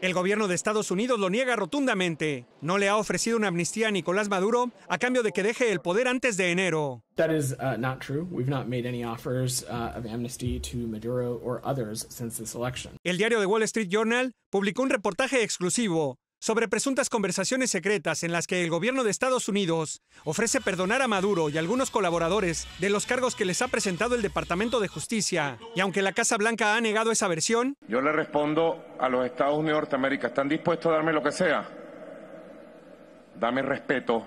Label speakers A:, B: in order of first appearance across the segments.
A: El gobierno de Estados Unidos lo niega rotundamente. No le ha ofrecido una amnistía a Nicolás Maduro a cambio de que deje el poder antes de enero. El diario The Wall Street Journal publicó un reportaje exclusivo sobre presuntas conversaciones secretas en las que el gobierno de Estados Unidos ofrece perdonar a Maduro y algunos colaboradores de los cargos que les ha presentado el Departamento de Justicia. Y aunque la Casa Blanca ha negado esa versión...
B: Yo le respondo a los Estados Unidos de Norteamérica, ¿están dispuestos a darme lo que sea? Dame respeto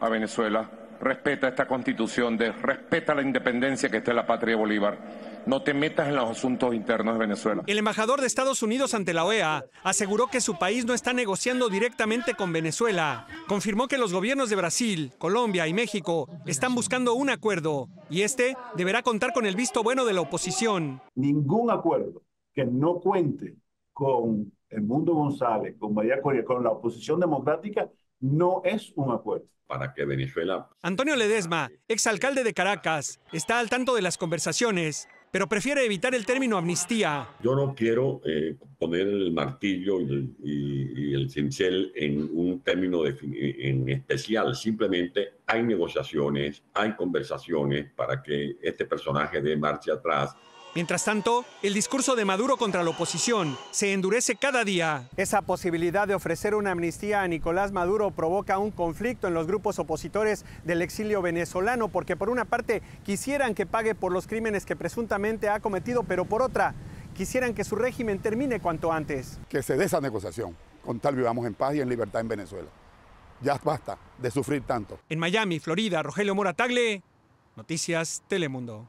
B: a Venezuela respeta esta constitución, de, respeta la independencia que está en la patria Bolívar. No te metas en los asuntos internos de Venezuela.
A: El embajador de Estados Unidos ante la OEA aseguró que su país no está negociando directamente con Venezuela. Confirmó que los gobiernos de Brasil, Colombia y México están buscando un acuerdo y este deberá contar con el visto bueno
C: de la oposición. Ningún acuerdo que no cuente con el mundo González, con María con la oposición democrática no es un acuerdo. Para que Venezuela.
A: Antonio Ledesma, exalcalde de Caracas, está al tanto de las conversaciones, pero prefiere evitar el término amnistía.
C: Yo no quiero eh, poner el martillo y, el cincel en un término en especial. Simplemente hay negociaciones, hay conversaciones para que este personaje dé marcha atrás.
A: Mientras tanto, el discurso de Maduro contra la oposición se endurece cada día. Esa posibilidad de ofrecer una amnistía a Nicolás Maduro provoca un conflicto en los grupos opositores del exilio venezolano, porque por una parte quisieran que pague por los crímenes que presuntamente ha cometido, pero por otra quisieran que su régimen termine cuanto antes. Que se dé esa
B: negociación, con tal vivamos en paz y en libertad en Venezuela. Ya basta de sufrir tanto.
A: En Miami, Florida, Rogelio Mora Tagle, Noticias Telemundo.